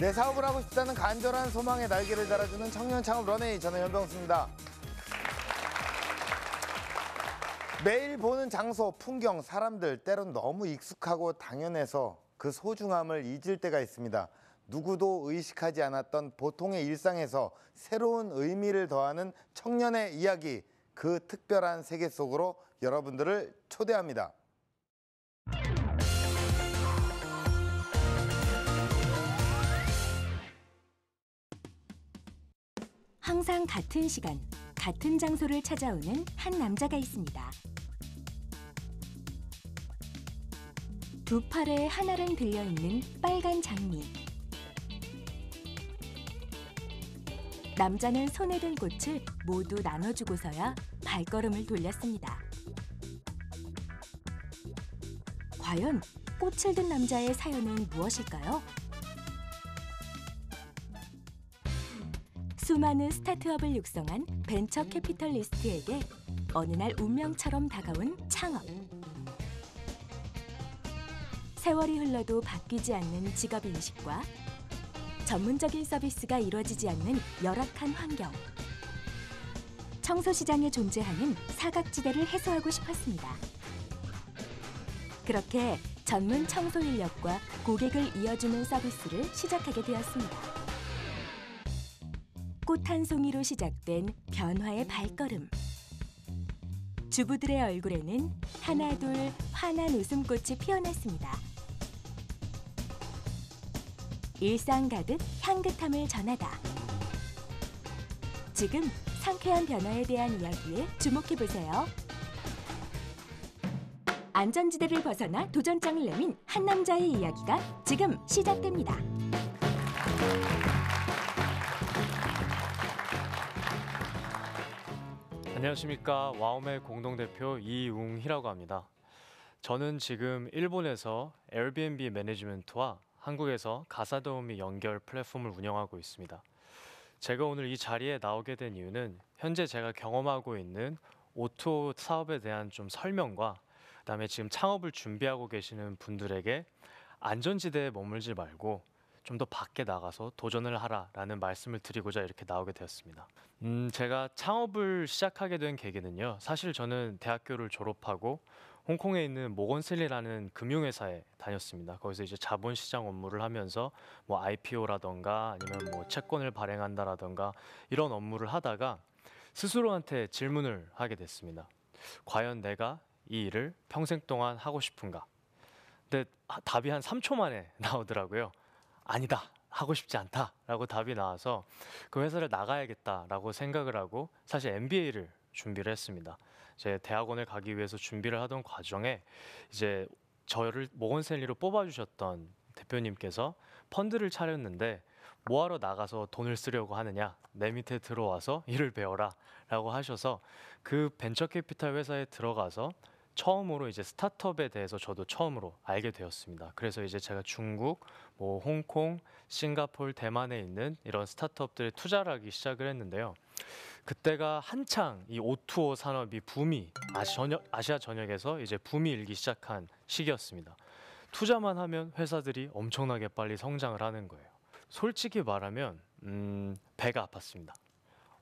내 사업을 하고 싶다는 간절한 소망의 날개를 달아주는 청년 창업 런웨이 저는 현병수입니다. 매일 보는 장소, 풍경, 사람들 때론 너무 익숙하고 당연해서 그 소중함을 잊을 때가 있습니다. 누구도 의식하지 않았던 보통의 일상에서 새로운 의미를 더하는 청년의 이야기, 그 특별한 세계 속으로 여러분들을 초대합니다. 항상 같은 시간, 같은 장소를 찾아오는 한 남자가 있습니다. 두 팔에 하나랑 들려있는 빨간 장미. 남자는 손에 든 꽃을 모두 나눠주고서야 발걸음을 돌렸습니다. 과연 꽃을 든 남자의 사연은 무엇일까요? 수많은 스타트업을 육성한 벤처 캐피털리스트에게 어느 날 운명처럼 다가온 창업. 세월이 흘러도 바뀌지 않는 직업 인식과 전문적인 서비스가 이루어지지 않는 열악한 환경. 청소 시장에 존재하는 사각지대를 해소하고 싶었습니다. 그렇게 전문 청소 인력과 고객을 이어주는 서비스를 시작하게 되었습니다. 꽃한 송이로 시작된 변화의 발걸음. 주부들의 얼굴에는 하나둘 환한 웃음꽃이 피어났습니다. 일상 가득 향긋함을 전하다. 지금 상쾌한 변화에 대한 이야기에 주목해보세요. 안전지대를 벗어나 도전장을 내민 한 남자의 이야기가 지금 시작됩니다. 안녕하십니까 와우메 공동대표 이웅희라고 합니다. 저는 지금 일본에서 Airbnb 매니지먼트와 한국에서 가사도우미 연결 플랫폼을 운영하고 있습니다. 제가 오늘 이 자리에 나오게 된 이유는 현재 제가 경험하고 있는 오토 사업에 대한 좀 설명과 그다음에 지금 창업을 준비하고 계시는 분들에게 안전지대에 머물지 말고 좀더 밖에 나가서 도전을 하라라는 말씀을 드리고자 이렇게 나오게 되었습니다. 음, 제가 창업을 시작하게 된 계기는요. 사실 저는 대학교를 졸업하고 홍콩에 있는 모건슬리라는 금융회사에 다녔습니다. 거기서 이제 자본시장 업무를 하면서 뭐 IPO라던가 아니면 뭐 채권을 발행한다라던가 이런 업무를 하다가 스스로한테 질문을 하게 됐습니다. 과연 내가 이 일을 평생 동안 하고 싶은가? 근데 답이 한 3초 만에 나오더라고요. 아니다. 하고 싶지 않다라고 답이 나와서 그 회사를 나가야겠다라고 생각을 하고 사실 MBA를 준비를 했습니다. 제 대학원을 가기 위해서 준비를 하던 과정에 이제 저를 모건셀리로 뽑아주셨던 대표님께서 펀드를 차렸는데 뭐하러 나가서 돈을 쓰려고 하느냐 내 밑에 들어와서 일을 배워라 라고 하셔서 그 벤처 캐피탈 회사에 들어가서 처음으로 이제 스타트업에 대해서 저도 처음으로 알게 되었습니다. 그래서 이제 제가 중국, 뭐 홍콩, 싱가폴, 대만에 있는 이런 스타트업들에 투자를 하기 시작을 했는데요. 그때가 한창 이오투 o 산업이 붐이 아시아 전역에서 이제 붐이 일기 시작한 시기였습니다. 투자만 하면 회사들이 엄청나게 빨리 성장을 하는 거예요. 솔직히 말하면 음, 배가 아팠습니다.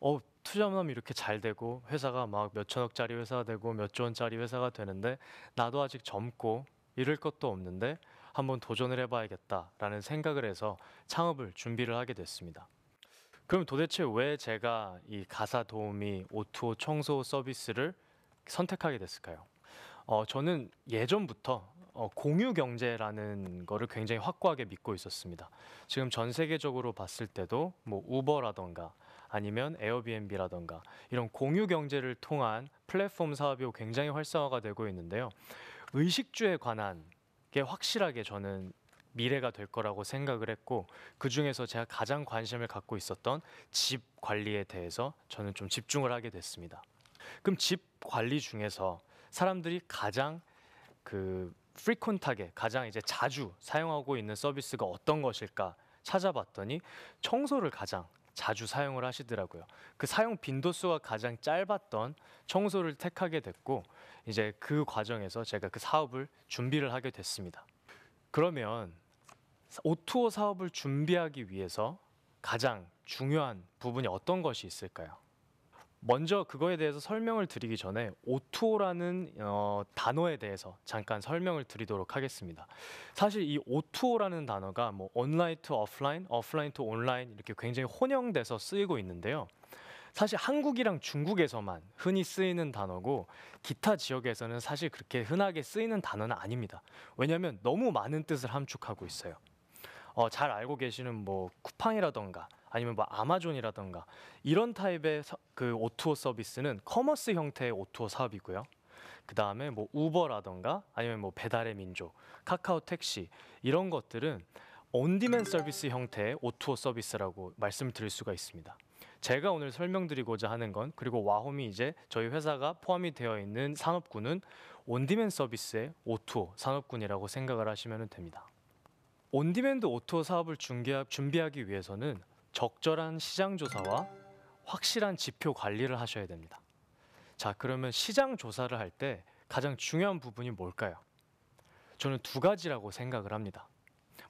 어 투자하면 이렇게 잘 되고 회사가 막 몇천억짜리 회사가 되고 몇 조원짜리 회사가 되는데 나도 아직 젊고 잃을 것도 없는데 한번 도전을 해봐야겠다라는 생각을 해서 창업을 준비를 하게 됐습니다. 그럼 도대체 왜 제가 이 가사 도우미 오투 o 청소 서비스를 선택하게 됐을까요? 어, 저는 예전부터 어, 공유 경제라는 거를 굉장히 확고하게 믿고 있었습니다. 지금 전 세계적으로 봤을 때도 뭐 우버라던가 아니면 에어비앤비라던가 이런 공유 경제를 통한 플랫폼 사업이 굉장히 활성화가 되고 있는데요. 의식주에 관한 게 확실하게 저는 미래가 될 거라고 생각을 했고 그 중에서 제가 가장 관심을 갖고 있었던 집 관리에 대해서 저는 좀 집중을 하게 됐습니다. 그럼 집 관리 중에서 사람들이 가장 그프리퀀트하게 가장 이제 자주 사용하고 있는 서비스가 어떤 것일까 찾아봤더니 청소를 가장 자주 사용을 하시더라고요. 그 사용 빈도수가 가장 짧았던 청소를 택하게 됐고 이제 그 과정에서 제가 그 사업을 준비를 하게 됐습니다. 그러면 오투오 사업을 준비하기 위해서 가장 중요한 부분이 어떤 것이 있을까요? 먼저 그거에 대해서 설명을 드리기 전에 오투오라는 어, 단어에 대해서 잠깐 설명을 드리도록 하겠습니다. 사실 이 오투오라는 단어가 뭐 온라인 투 오프라인, 오프라인 투 온라인 이렇게 굉장히 혼용돼서 쓰이고 있는데요. 사실 한국이랑 중국에서만 흔히 쓰이는 단어고 기타 지역에서는 사실 그렇게 흔하게 쓰이는 단어는 아닙니다. 왜냐하면 너무 많은 뜻을 함축하고 있어요. 어, 잘 알고 계시는 뭐 쿠팡이라던가 아니면 뭐 아마존이라던가 이런 타입의 서, 그 O2O 서비스는 커머스 형태의 오투어 사업이고요. 그 다음에 뭐 우버라던가 아니면 뭐 배달의 민족, 카카오 택시 이런 것들은 온디맨 서비스 형태의 오투어 서비스라고 말씀드릴 수가 있습니다. 제가 오늘 설명드리고자 하는 건 그리고 와홈이 이제 저희 회사가 포함이 되어 있는 산업군은 온디맨 서비스의 오투어 산업군이라고 생각을 하시면 됩니다. 온디맨드 오투어 사업을 준비하기 위해서는 적절한 시장 조사와 확실한 지표 관리를 하셔야 됩니다. 자, 그러면 시장 조사를 할 때 가장 중요한 부분이 뭘까요? 저는 두 가지라고 생각을 합니다.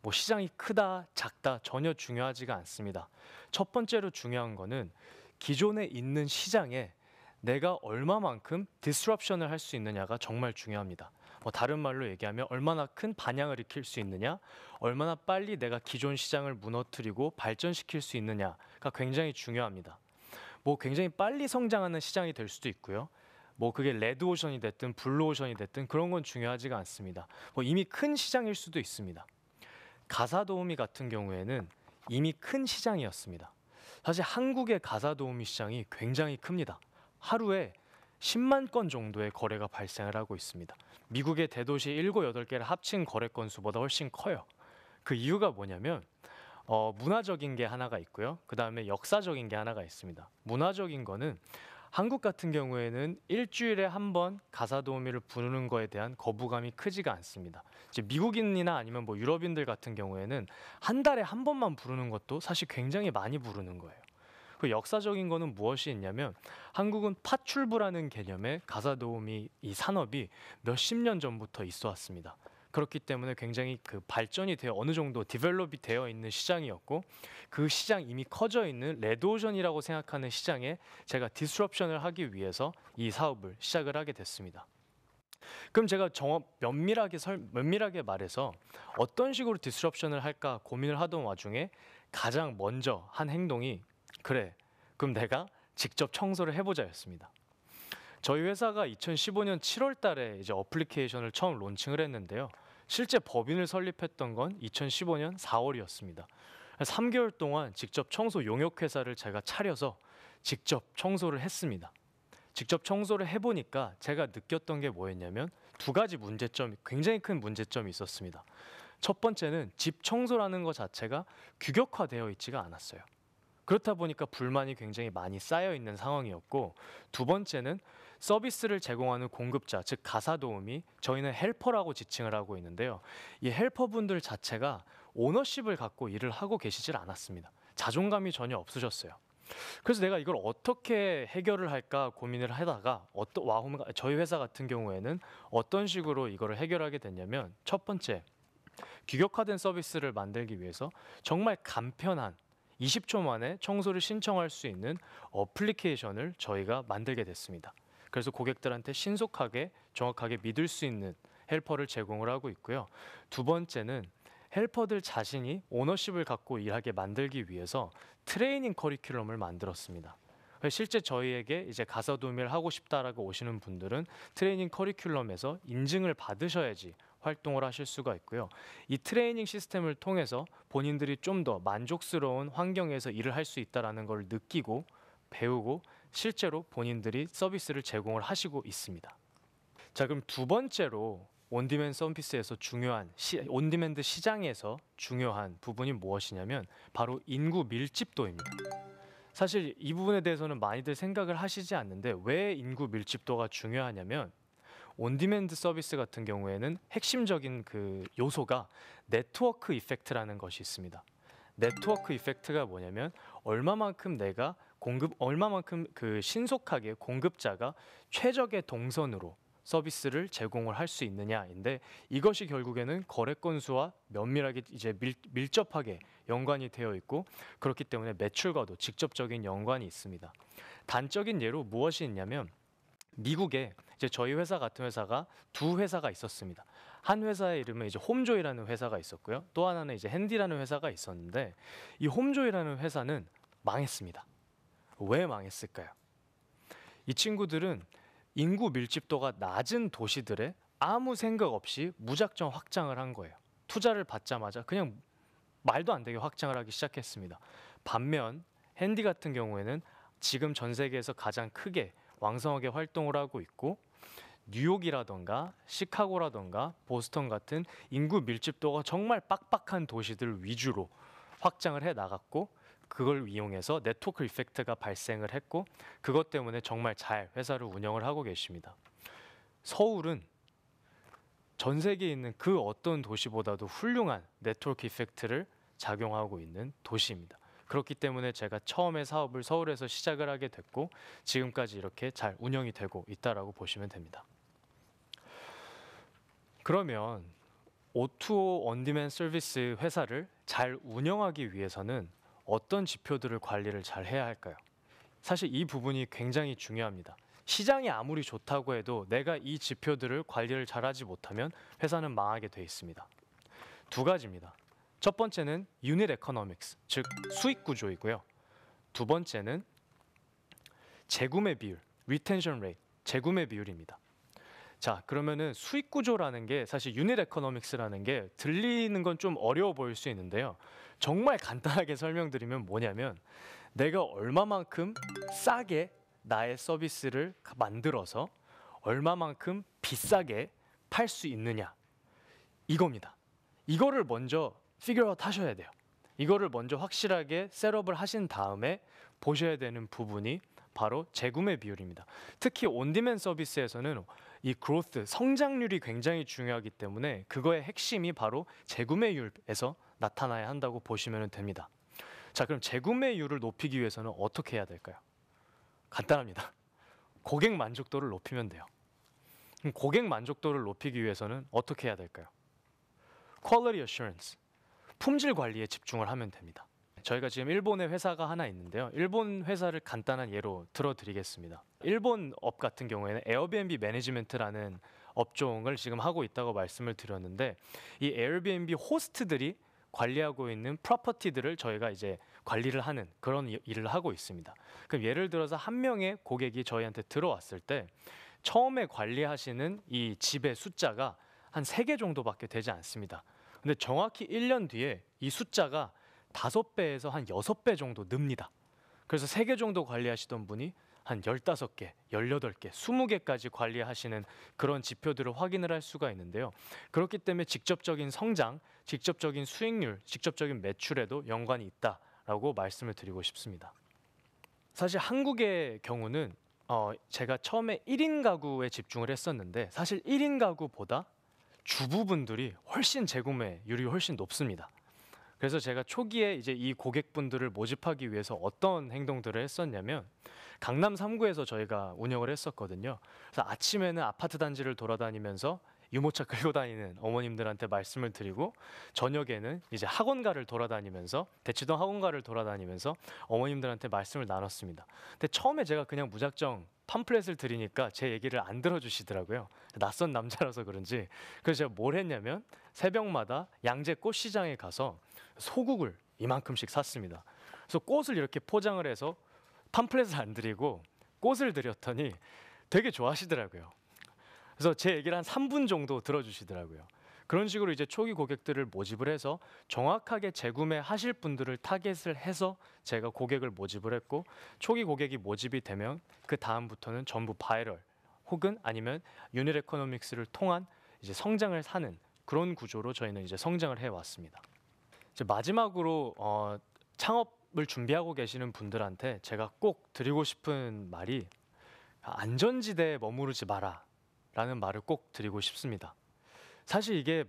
뭐 시장이 크다, 작다 전혀 중요하지가 않습니다. 첫 번째로 중요한 거는 기존에 있는 시장에 내가 얼마만큼 디스럽션을 할 수 있느냐가 정말 중요합니다. 뭐 다른 말로 얘기하면 얼마나 큰 반향을 일으킬 수 있느냐, 얼마나 빨리 내가 기존 시장을 무너뜨리고 발전시킬 수 있느냐가 굉장히 중요합니다. 뭐 굉장히 빨리 성장하는 시장이 될 수도 있고요. 뭐 그게 레드 오션이 됐든 블루 오션이 됐든 그런 건 중요하지가 않습니다. 뭐 이미 큰 시장일 수도 있습니다. 가사 도우미 같은 경우에는 이미 큰 시장이었습니다. 사실 한국의 가사 도우미 시장이 굉장히 큽니다. 하루에 10만 건 정도의 거래가 발생을 하고 있습니다. 미국의 대도시 7, 8개를 합친 거래 건수보다 훨씬 커요. 그 이유가 뭐냐면 어, 문화적인 게 하나가 있고요. 그 다음에 역사적인 게 하나가 있습니다. 문화적인 거는 한국 같은 경우에는 일주일에 한 번 가사 도우미를 부르는 거에 대한 거부감이 크지가 않습니다. 이제 미국인이나 아니면 뭐 유럽인들 같은 경우에는 한 달에 한 번만 부르는 것도 사실 굉장히 많이 부르는 거예요. 그 역사적인 거는 무엇이 있냐면 한국은 파출부라는 개념의 가사 도우미 이 산업이 몇 십 년 전부터 있어 왔습니다. 그렇기 때문에 굉장히 그 발전이 되어 어느 정도 디벨롭이 되어 있는 시장이었고 그 시장 이미 커져 있는 레드오션이라고 생각하는 시장에 제가 디스럽션을 하기 위해서 이 사업을 시작을 하게 됐습니다. 그럼 제가 정확 면밀하게 설, 면밀하게 말해서 어떤 식으로 디스럽션을 할까 고민을 하던 와중에 가장 먼저 한 행동이 그래. 그럼 내가 직접 청소를 해보자였습니다. 저희 회사가 2015년 7월 달에 이제 어플리케이션을 처음 론칭을 했는데요. 실제 법인을 설립했던 건 2015년 4월이었습니다. 3개월 동안 직접 청소 용역 회사를 제가 차려서 직접 청소를 했습니다. 직접 청소를 해보니까 제가 느꼈던 게 뭐였냐면 두 가지 문제점 굉장히 큰 문제점이 있었습니다. 첫 번째는 집 청소라는 것 자체가 규격화되어 있지가 않았어요. 그렇다 보니까 불만이 굉장히 많이 쌓여 있는 상황이었고 두 번째는 서비스를 제공하는 공급자 즉 가사 도우미 저희는 헬퍼라고 지칭을 하고 있는데요. 이 헬퍼분들 자체가 오너십을 갖고 일을 하고 계시질 않았습니다. 자존감이 전혀 없으셨어요. 그래서 내가 이걸 어떻게 해결을 할까 고민을 하다가 어떤 와홈 저희 회사 같은 경우에는 어떤 식으로 이거를 해결하게 됐냐면 첫 번째 규격화된 서비스를 만들기 위해서 정말 간편한 20초 만에 청소를 신청할 수 있는 어플리케이션을 저희가 만들게 됐습니다. 그래서 고객들한테 신속하게 정확하게 믿을 수 있는 헬퍼를 제공을 하고 있고요. 두 번째는 헬퍼들 자신이 오너십을 갖고 일하게 만들기 위해서 트레이닝 커리큘럼을 만들었습니다. 실제 저희에게 이제 가사 도우미를 하고 싶다라고 오시는 분들은 트레이닝 커리큘럼에서 인증을 받으셔야지 활동을 하실 수가 있고요. 이 트레이닝 시스템을 통해서 본인들이 좀 더 만족스러운 환경에서 일을 할 수 있다라는 걸 느끼고 배우고 실제로 본인들이 서비스를 제공을 하시고 있습니다. 자, 그럼 두 번째로 온디맨 서비스에서 중요한 시, 온디맨드 시장에서 중요한 부분이 무엇이냐면 바로 인구 밀집도입니다. 사실 이 부분에 대해서는 많이들 생각을 하시지 않는데 왜 인구 밀집도가 중요하냐면 온디맨드 서비스 같은 경우에는 핵심적인 그 요소가 네트워크 이펙트라는 것이 있습니다. 네트워크 이펙트가 뭐냐면 얼마만큼 내가 공급 얼마만큼 그 신속하게 공급자가 최적의 동선으로 서비스를 제공을 할 수 있느냐인데 이것이 결국에는 거래 건수와 면밀하게 이제 밀, 접하게 연관이 되어 있고 그렇기 때문에 매출과도 직접적인 연관이 있습니다. 단적인 예로 무엇이 있냐면 미국에 이제 저희 회사 같은 회사가 두 회사가 있었습니다. 한 회사의 이름은 이제 홈조이라는 회사가 있었고요. 또 하나는 이제 핸디라는 회사가 있었는데 이 홈조이라는 회사는 망했습니다. 왜 망했을까요? 이 친구들은 인구 밀집도가 낮은 도시들에 아무 생각 없이 무작정 확장을 한 거예요. 투자를 받자마자 그냥 말도 안 되게 확장을 하기 시작했습니다. 반면 핸디 같은 경우에는 지금 전 세계에서 가장 크게 왕성하게 활동을 하고 있고 뉴욕이라던가 시카고라던가 보스턴 같은 인구 밀집도가 정말 빡빡한 도시들 위주로 확장을 해 나갔고 그걸 이용해서 네트워크 이펙트가 발생을 했고 그것 때문에 정말 잘 회사를 운영을 하고 계십니다. 서울은 전 세계에 있는 그 어떤 도시보다도 훌륭한 네트워크 이펙트를 작용하고 있는 도시입니다. 그렇기 때문에 제가 처음에 사업을 서울에서 시작을 하게 됐고 지금까지 이렇게 잘 운영이 되고 있다라고 보시면 됩니다. 그러면 O2O 온디맨 서비스 회사를 잘 운영하기 위해서는 어떤 지표들을 관리를 잘 해야 할까요? 사실 이 부분이 굉장히 중요합니다. 시장이 아무리 좋다고 해도 내가 이 지표들을 관리를 잘하지 못하면 회사는 망하게 돼 있습니다. 두 가지입니다. 첫 번째는 유닛 에코노믹스, 즉 수익 구조이고요. 두 번째는 재구매 비율, 리텐션 레이트, 재구매 비율입니다. 자, 그러면은 수익 구조라는 게 사실 유닛 에코노믹스라는 게 들리는 건 좀 어려워 보일 수 있는데요. 정말 간단하게 설명드리면 뭐냐면 내가 얼마만큼 싸게 나의 서비스를 만들어서 얼마만큼 비싸게 팔 수 있느냐 이겁니다. 이거를 먼저 figure out 하셔야 돼요. 이거를 먼저 확실하게 셋업을 하신 다음에 보셔야 되는 부분이 바로 재구매 비율입니다. 특히 온디맨 서비스에서는 이 그로스 성장률이 굉장히 중요하기 때문에 그거의 핵심이 바로 재구매율에서 나타나야 한다고 보시면 됩니다. 자, 그럼 재구매율을 높이기 위해서는 어떻게 해야 될까요? 간단합니다. 고객 만족도를 높이면 돼요. 고객 만족도를 높이기 위해서는 어떻게 해야 될까요? Quality Assurance 품질 관리에 집중을 하면 됩니다. 저희가 지금 일본의 회사가 하나 있는데요. 일본 회사를 간단한 예로 들어드리겠습니다. 일본 업 같은 경우에는 에어비앤비 매니지먼트라는 업종을 지금 하고 있다고 말씀을 드렸는데 이 에어비앤비 호스트들이 관리하고 있는 프로퍼티들을 저희가 이제 관리를 하는 그런 일을 하고 있습니다. 그럼 예를 들어서 한 명의 고객이 저희한테 들어왔을 때 처음에 관리하시는 이 집의 숫자가 한 세 개 정도밖에 되지 않습니다. 근데 정확히 1년 뒤에 이 숫자가 5배에서 한 6배 정도 늡니다. 그래서 3개 정도 관리하시던 분이 한 15개, 18개, 20개까지 관리하시는 그런 지표들을 확인을 할 수가 있는데요. 그렇기 때문에 직접적인 성장, 직접적인 수익률, 직접적인 매출에도 연관이 있다라고 말씀을 드리고 싶습니다. 사실 한국의 경우는 어, 제가 처음에 1인 가구에 집중을 했었는데 사실 1인 가구보다 주부분들이 훨씬 재구매율이 훨씬 높습니다. 그래서 제가 초기에 이제 이 고객분들을 모집하기 위해서 어떤 행동들을 했었냐면 강남 3구에서 저희가 운영을 했었거든요. 그래서 아침에는 아파트 단지를 돌아다니면서 유모차 끌고 다니는 어머님들한테 말씀을 드리고 저녁에는 이제 학원가를 돌아다니면서 대치동 학원가를 돌아다니면서 어머님들한테 말씀을 나눴습니다. 근데 처음에 제가 그냥 무작정 팜플렛을 드리니까 제 얘기를 안 들어주시더라고요. 낯선 남자라서 그런지 그래서 제가 뭘 했냐면 새벽마다 양재 꽃시장에 가서 소국을 이만큼씩 샀습니다. 그래서 꽃을 이렇게 포장을 해서 팜플렛을 안 드리고 꽃을 드렸더니 되게 좋아하시더라고요. 그래서 제 얘기를 한 3분 정도 들어주시더라고요. 그런 식으로 이제 초기 고객들을 모집을 해서 정확하게 재구매하실 분들을 타겟을 해서 제가 고객을 모집을 했고 초기 고객이 모집이 되면 그 다음부터는 전부 바이럴 혹은 아니면 유닛 에코노믹스를 통한 이제 성장을 사는 그런 구조로 저희는 이제 성장을 해왔습니다. 이제 마지막으로 어, 창업을 준비하고 계시는 분들한테 제가 꼭 드리고 싶은 말이 안전지대에 머무르지 마라 라는 말을 꼭 드리고 싶습니다. 사실 이게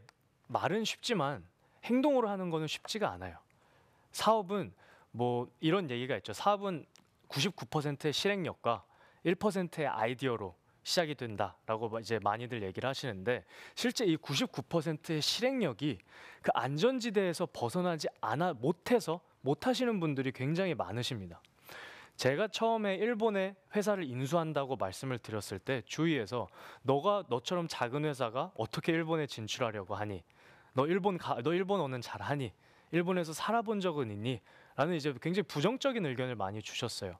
말은 쉽지만 행동으로 하는 거는 쉽지가 않아요. 사업은 뭐 이런 얘기가 있죠. 사업은 99%의 실행력과 1%의 아이디어로 시작이 된다라고 뭐 이제 많이들 얘기를 하시는데 실제 이 99%의 실행력이 그 안전지대에서 벗어나지 않아 못해서 못 하시는 분들이 굉장히 많으십니다. 제가 처음에 일본에 회사를 인수한다고 말씀을 드렸을 때 주위에서 너가 너처럼 작은 회사가 어떻게 일본에 진출하려고 하니? 너 일본 가, 너 일본어는 잘하니? 일본에서 살아본 적은 있니? 라는 이제 굉장히 부정적인 의견을 많이 주셨어요.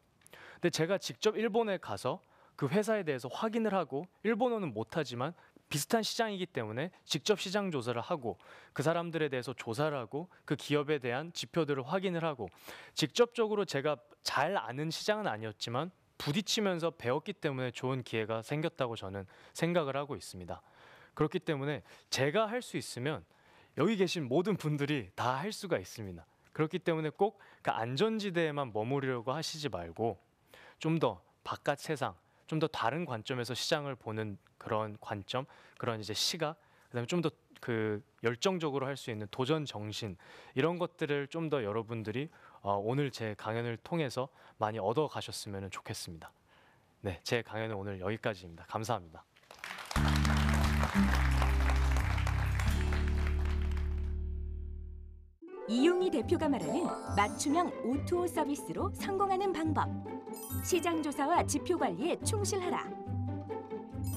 근데 제가 직접 일본에 가서 그 회사에 대해서 확인을 하고 일본어는 못하지만 비슷한 시장이기 때문에 직접 시장 조사를 하고 그 사람들에 대해서 조사를 하고 그 기업에 대한 지표들을 확인을 하고 직접적으로 제가 잘 아는 시장은 아니었지만 부딪히면서 배웠기 때문에 좋은 기회가 생겼다고 저는 생각을 하고 있습니다. 그렇기 때문에 제가 할 수 있으면 여기 계신 모든 분들이 다 할 수가 있습니다. 그렇기 때문에 꼭그 안전지대에만 머무르려고 하시지 말고 좀 더 바깥 세상, 좀더 다른 관점에서 시장을 보는 그런 관점, 그런 이제 시각, 그다음에 좀 더 그 열정적으로 할 수 있는 도전 정신 이런 것들을 좀 더 여러분들이 어, 오늘 제 강연을 통해서 많이 얻어 가셨으면 좋겠습니다. 네, 제 강연은 오늘 여기까지입니다. 감사합니다. 이용희 대표가 말하는 맞춤형 O2O 서비스로 성공하는 방법. 시장 조사와 지표 관리에 충실하라.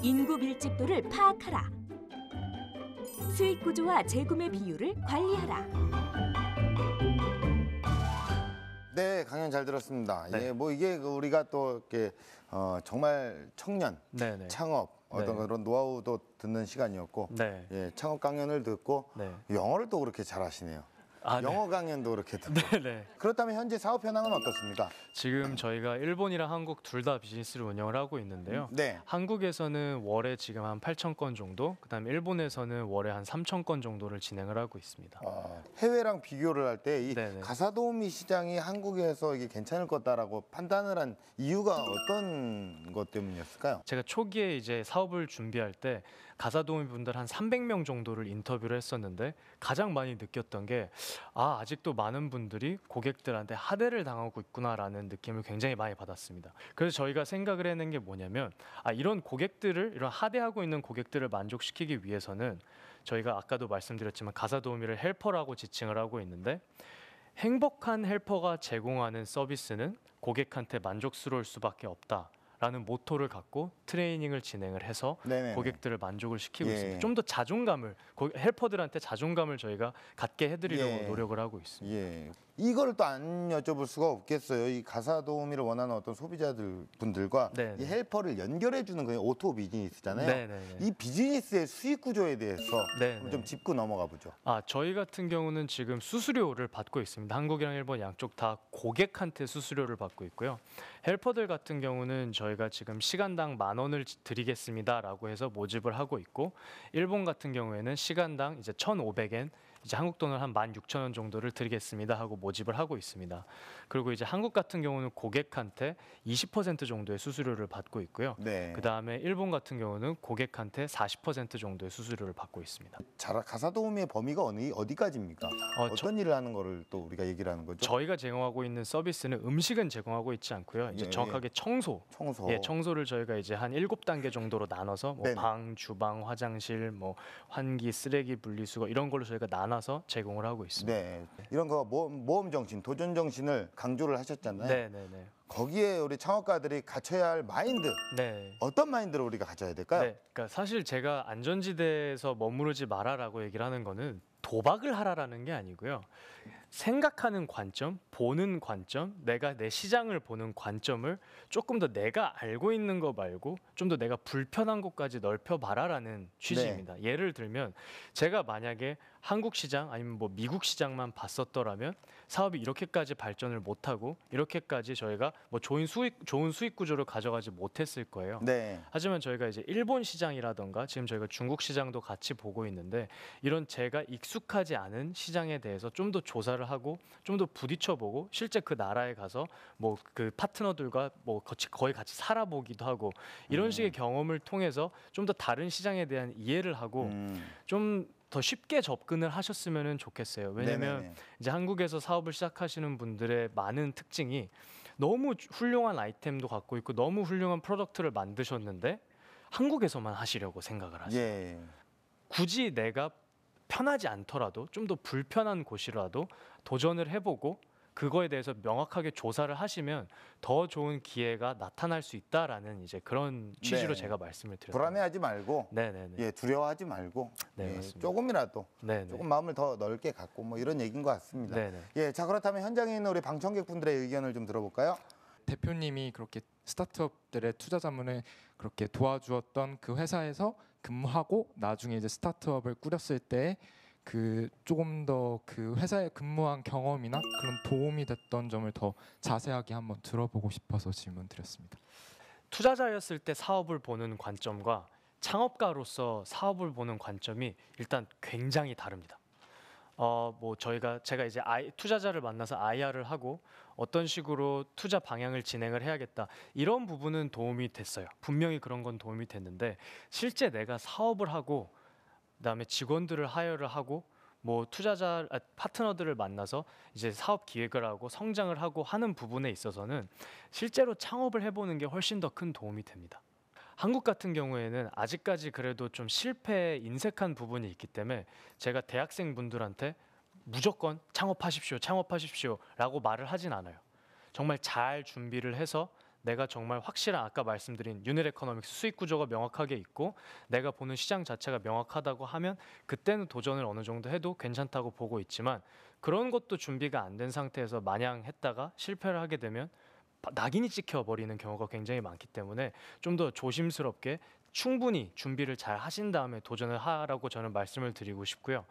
인구 밀집도를 파악하라. 수익 구조와 재구매 비율을 관리하라. 네, 강연 잘 들었습니다. 네. 예, 뭐 이게 그 우리가 또 이렇게 어, 정말 청년 네네. 네. 창업 어떤 네. 그런 노하우도 듣는 시간이었고 네. 예, 창업 강연을 듣고 네. 영어를 또 그렇게 잘하시네요. 아, 네. 영어 강연도 그렇게 듣고. 네네. 네. 그렇다면 현재 사업 현황은 어떻습니까? 지금 저희가 일본이랑 한국 둘 다 비즈니스를 운영을 하고 있는데요. 음, 네. 한국에서는 월에 지금 한 8천 건 정도, 그다음 일본에서는 월에 한 3천 건 정도를 진행을 하고 있습니다. 아, 해외랑 비교를 할때이 네, 가사도우미 시장이 한국에서 이게 괜찮을 거다라고 판단을 한 이유가 어떤 것 때문이었을까요? 제가 초기에 이제 사업을 준비할 때 가사도우미 분들 한 300명 정도를 인터뷰를 했었는데 가장 많이 느꼈던 게 아, 아직도 많은 분들이 고객들한테 하대를 당하고 있구나라는 느낌을 굉장히 많이 받았습니다. 그래서 저희가 생각을 해낸 게 뭐냐면 아, 이런 고객들을 이런 하대하고 있는 고객들을 만족시키기 위해서는 저희가 아까도 말씀드렸지만 가사도우미를 헬퍼라고 지칭을 하고 있는데 행복한 헬퍼가 제공하는 서비스는 고객한테 만족스러울 수밖에 없다. 라는 모토를 갖고 트레이닝을 진행을 해서 네네네. 고객들을 만족을 시키고 예. 있습니다. 좀 더 자존감을 헬퍼들한테 자존감을 저희가 갖게 해드리려고 예. 노력을 하고 있습니다. 예. 이걸 또 안 여쭤볼 수가 없겠어요. 이 가사 도우미를 원하는 어떤 소비자들 분들과 네, 이 네. 헬퍼를 연결해 주는 그 오토 비즈니스잖아요. 네네네. 네, 이 비즈니스의 수익 구조에 대해서 좀 짚고 넘어가 보죠. 아 저희 같은 경우는 지금 수수료를 받고 있습니다. 한국이랑 일본 양쪽 다 고객한테 수수료를 받고 있고요. 헬퍼들 같은 경우는 저희가 지금 시간당 만 원을 드리겠습니다라고 해서 모집을 하고 있고 일본 같은 경우에는 시간당 이제 1 5 0엔 이제 한국 돈을한 16,000원 정도를 드리겠습니다 하고 모집을 하고 있습니다. 그리고 이제 한국 같은 경우는 고객한테 20% 정도의 수수료를 받고 있고요. 네. 그다음에 일본 같은 경우는 고객한테 40% 정도의 수수료를 받고 있습니다. 자, 가사 도우미의 범위가 어느 어디까지입니까? 어, 떤 일을 하는 거를 또 우리가 얘기를 하는 거죠? 저희가 제공하고 있는 서비스는 음식은 제공하고 있지 않고요. 이제 예. 예. 정확하게 청소. 청소. 예, 청소를 저희가 이제 한 7단계 정도로 나눠서 뭐 방, 주방, 화장실, 뭐 환기, 쓰레기 분리수거 이런 걸로 저희가 나눠 나눠서 제공을 하고 있습니다. 네. 이런 거 모험, 모험 정신, 도전 정신을 강조를 하셨잖아요. 네, 네, 네. 거기에 우리 창업가들이 갖춰야 할 마인드. 네. 어떤 마인드를 우리가 가져야 될까요? 네. 그러니까 사실 제가 안전지대에서 머무르지 마라라고 얘기를 하는 거는 도박을 하라라는 게 아니고요. 생각하는 관점, 보는 관점, 내가 내 시장을 보는 관점을 조금 더 내가 알고 있는 거 말고 좀 더 내가 불편한 것까지 넓혀 봐라라는 취지입니다. 네. 예를 들면 제가 만약에 한국 시장 아니면 뭐 미국 시장만 봤었더라면 사업이 이렇게까지 발전을 못 하고 이렇게까지 저희가 뭐 좋은 수익 좋은 수익 구조를 가져가지 못했을 거예요. 네. 하지만 저희가 이제 일본 시장이라던가 지금 저희가 중국 시장도 같이 보고 있는데 이런 제가 익숙 익숙하지 않은 시장에 대해서 좀 더 조사를 하고 좀 더 부딪혀보고 실제 그 나라에 가서 뭐 그 파트너들과 뭐 거의 같이 살아보기도 하고 이런 음. 식의 경험을 통해서 좀 더 다른 시장에 대한 이해를 하고 음. 좀더 쉽게 접근을 하셨으면 좋겠어요. 왜냐면 하 이제 한국에서 사업을 시작하시는 분들의 많은 특징이 너무 훌륭한 아이템도 갖고 있고 너무 훌륭한 프로덕트를 만드셨는데 한국에서만 하시려고 생각을 하세요. 예. 굳이 내가 편하지 않더라도 좀 더 불편한 곳이라도 도전을 해보고 그거에 대해서 명확하게 조사를 하시면 더 좋은 기회가 나타날 수 있다라는 이제 그런 취지로 네. 제가 말씀을 드렸습니다. 불안해하지 말고, 네네네. 예 두려워하지 말고, 네, 예, 조금이라도 네네. 조금 마음을 더 넓게 갖고 뭐 이런 얘기인 것 같습니다. 예, 자 그렇다면 현장에 있는 우리 방청객분들의 의견을 좀 들어볼까요? 대표님이 그렇게 스타트업들의 투자 자문을 그렇게 도와주었던 그 회사에서 근무하고 나중에 이제 스타트업을 꾸렸을 때 그 조금 더 그 회사에 근무한 경험이나 그런 도움이 됐던 점을 더 자세하게 한번 들어보고 싶어서 질문드렸습니다. 투자자였을 때 사업을 보는 관점과 창업가로서 사업을 보는 관점이 일단 굉장히 다릅니다. 어, 뭐 저희가 제가 이제 투자자를 만나서 IR을 하고 어떤 식으로 투자 방향을 진행을 해야겠다 이런 부분은 도움이 됐어요. 분명히 그런 건 도움이 됐는데 실제 내가 사업을 하고 그다음에 직원들을 하여를 하고 뭐 투자자 아, 파트너들을 만나서 이제 사업 기획을 하고 성장을 하고 하는 부분에 있어서는 실제로 창업을 해보는 게 훨씬 더 큰 도움이 됩니다. 한국 같은 경우에는 아직까지 그래도 좀 실패에 인색한 부분이 있기 때문에 제가 대학생분들한테 무조건 창업하십시오, 창업하십시오 라고 말을 하진 않아요. 정말 잘 준비를 해서 내가 정말 확실한 아까 말씀드린 유닛 에코노믹스 수익 구조가 명확하게 있고 내가 보는 시장 자체가 명확하다고 하면 그때는 도전을 어느 정도 해도 괜찮다고 보고 있지만 그런 것도 준비가 안 된 상태에서 마냥 했다가 실패를 하게 되면 낙인이 찍혀버리는 경우가 굉장히 많기 때문에 좀 더 조심스럽게 충분히 준비를 잘 하신 다음에 도전을 하라고 저는 말씀을 드리고 싶고요.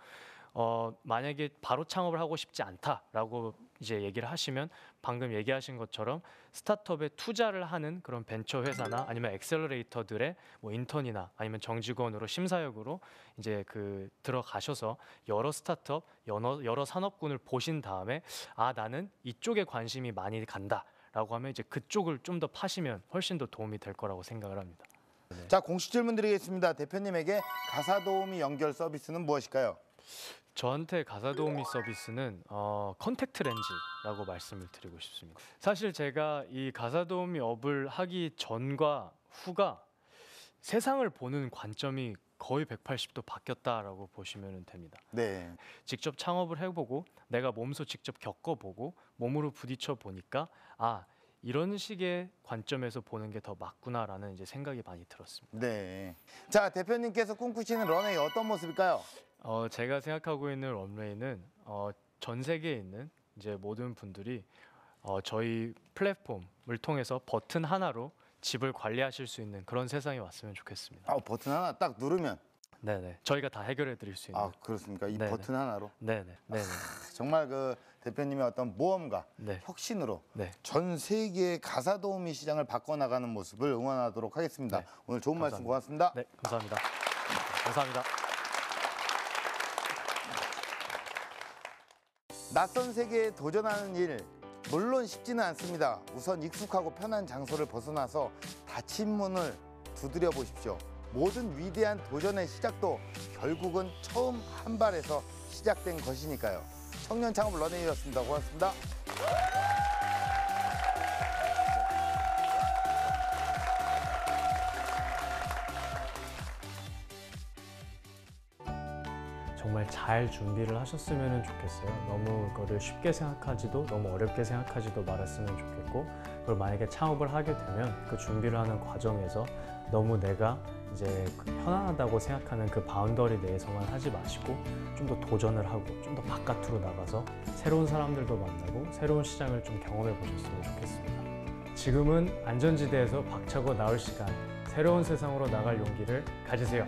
어, 만약에 바로 창업을 하고 싶지 않다라고 이제 얘기를 하시면 방금 얘기하신 것처럼 스타트업에 투자를 하는 그런 벤처 회사나 아니면 엑셀러레이터들의 뭐 인턴이나 아니면 정직원으로 심사역으로 이제 그 들어가셔서 여러 스타트업 여러, 여러 산업군을 보신 다음에 아 나는 이쪽에 관심이 많이 간다. 라고 하면 이제 그쪽을 좀 더 파시면 훨씬 더 도움이 될 거라고 생각을 합니다. 네. 자 공식 질문 드리겠습니다. 대표님에게 가사 도우미 연결 서비스는 무엇일까요? 저한테 가사 도우미 서비스는 어, 컨택트 렌즈라고 말씀을 드리고 싶습니다. 사실 제가 이 가사 도우미 업을 하기 전과 후가 세상을 보는 관점이 거의 180도 바뀌었다라고 보시면 됩니다. 네. 직접 창업을 해보고 내가 몸소 직접 겪어보고 몸으로 부딪혀 보니까 아 이런 식의 관점에서 보는 게 더 맞구나라는 이제 생각이 많이 들었습니다. 네. 자 대표님께서 꿈꾸시는 런웨이 어떤 모습일까요? 어, 제가 생각하고 있는 럼웨이는 어, 전 세계에 있는 이제 모든 분들이 어, 저희 플랫폼을 통해서 버튼 하나로 집을 관리하실 수 있는 그런 세상이 왔으면 좋겠습니다. 아 버튼 하나 딱 누르면 네네. 저희가 다 해결해 드릴 수 있는. 아 그렇습니까? 이 네네. 버튼 하나로 네네. 아, 네네. 정말 그 대표님의 어떤 모험과 네. 혁신으로 네. 전 세계의 가사 도우미 시장을 바꿔나가는 모습을 응원하도록 하겠습니다. 네. 오늘 좋은 감사합니다. 고맙습니다. 네. 감사합니다. 감사합니다. 낯선 세계에 도전하는 일 물론 쉽지는 않습니다 우선 익숙하고 편한 장소를 벗어나서 닫힌 문을 두드려 보십시오 모든 위대한 도전의 시작도 결국은 처음 한 발에서 시작된 것이니까요 청년 창업 런웨이였습니다 고맙습니다 잘 준비를 하셨으면 좋겠어요 너무 그거를 쉽게 생각하지도 너무 어렵게 생각하지도 말았으면 좋겠고 그리 만약에 창업을 하게 되면 그 준비를 하는 과정에서 너무 내가 이제 그 편안하다고 생각하는 그 바운더리 내에서만 하지 마시고 좀 더 도전을 하고 좀 더 바깥으로 나가서 새로운 사람들도 만나고 새로운 시장을 좀 경험해 보셨으면 좋겠습니다 지금은 안전지대에서 박차고 나올 시간 새로운 세상으로 나갈 용기를 가지세요